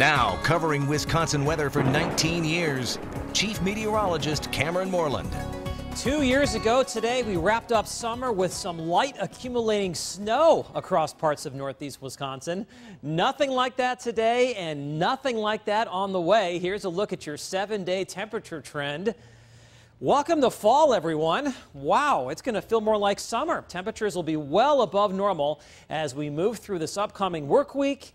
Now, covering Wisconsin weather for 19 years, Chief Meteorologist Cameron Moreland. Two years ago today, we wrapped up summer with some light accumulating snow across parts of northeast Wisconsin. Nothing like that today and nothing like that on the way. Here's a look at your seven day temperature trend. Welcome to fall, everyone. Wow, it's going to feel more like summer. Temperatures will be well above normal as we move through this upcoming work week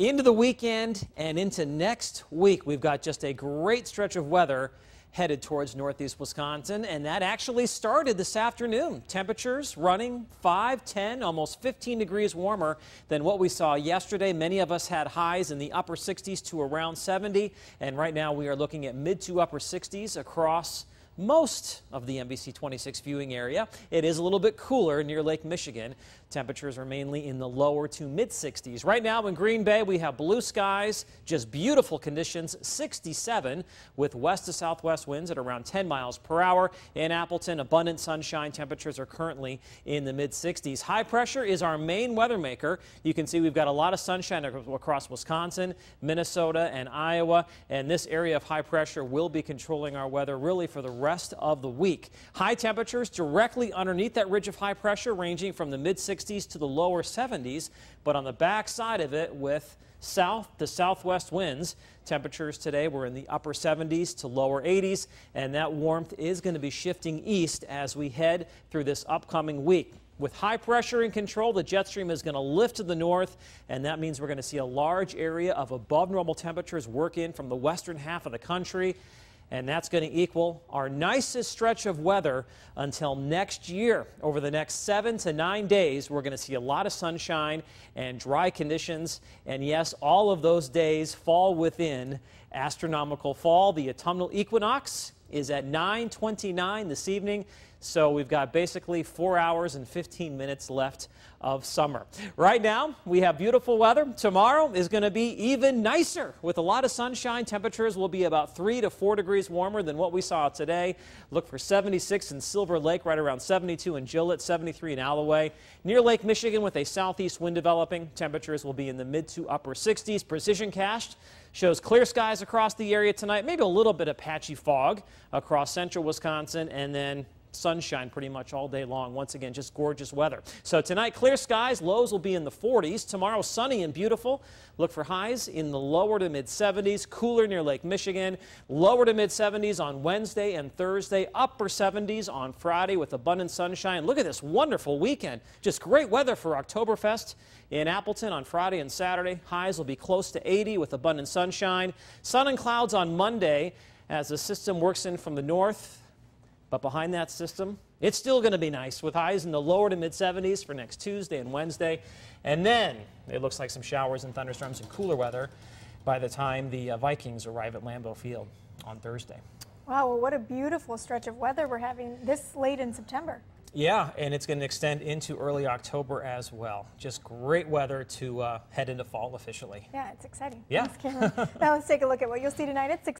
into the weekend and into next week, we've got just a great stretch of weather headed towards northeast Wisconsin, and that actually started this afternoon. Temperatures running 5, 10, almost 15 degrees warmer than what we saw yesterday. Many of us had highs in the upper 60s to around 70, and right now we are looking at mid to upper 60s across most of the NBC 26 viewing area. It is a little bit cooler near Lake Michigan. Temperatures are mainly in the lower to mid 60s. Right now in Green Bay, we have blue skies, just beautiful conditions, 67 with west to southwest winds at around 10 miles per hour. In Appleton, abundant sunshine. Temperatures are currently in the mid 60s. High pressure is our main weather maker. You can see we've got a lot of sunshine across Wisconsin, Minnesota, and Iowa. And this area of high pressure will be controlling our weather really for the rest rest of the week. High temperatures directly underneath that ridge of high pressure, ranging from the mid 60s to the lower 70s, but on the back side of it with south to southwest winds. Temperatures today were in the upper 70s to lower 80s, and that warmth is going to be shifting east as we head through this upcoming week. With high pressure in control, the jet stream is going to lift to the north, and that means we're going to see a large area of above normal temperatures work in from the western half of the country and that's going to equal our nicest stretch of weather until next year. Over the next seven to nine days, we're going to see a lot of sunshine and dry conditions. And yes, all of those days fall within astronomical fall, the autumnal equinox, is at 9:29 this evening. So we've got basically four hours and 15 minutes left of summer. Right now, we have beautiful weather. Tomorrow is going to be even nicer with a lot of sunshine. Temperatures will be about three to four degrees warmer than what we saw today. Look for 76 in Silver Lake, right around 72 in Gillette, 73 in Alloway. Near Lake Michigan with a southeast wind developing, temperatures will be in the mid to upper 60s. Precision cast Shows clear skies across the area tonight, maybe a little bit of patchy fog across central Wisconsin, and then sunshine pretty much all day long. Once again, just gorgeous weather. So tonight, clear skies. Lows will be in the 40s. Tomorrow, sunny and beautiful. Look for highs in the lower to mid 70s, cooler near Lake Michigan. Lower to mid 70s on Wednesday and Thursday. Upper 70s on Friday with abundant sunshine. Look at this wonderful weekend. Just great weather for Oktoberfest in Appleton on Friday and Saturday. Highs will be close to 80 with abundant sunshine. Sun and clouds on Monday as the system works in from the north. But behind that system, it's still going to be nice with highs in the lower to mid 70s for next Tuesday and Wednesday. And then it looks like some showers and thunderstorms and cooler weather by the time the uh, Vikings arrive at Lambeau Field on Thursday. Wow, well, what a beautiful stretch of weather we're having this late in September. Yeah, and it's going to extend into early October as well. Just great weather to uh, head into fall officially. Yeah, it's exciting. Yeah. Thanks, now let's take a look at what you'll see tonight at 6.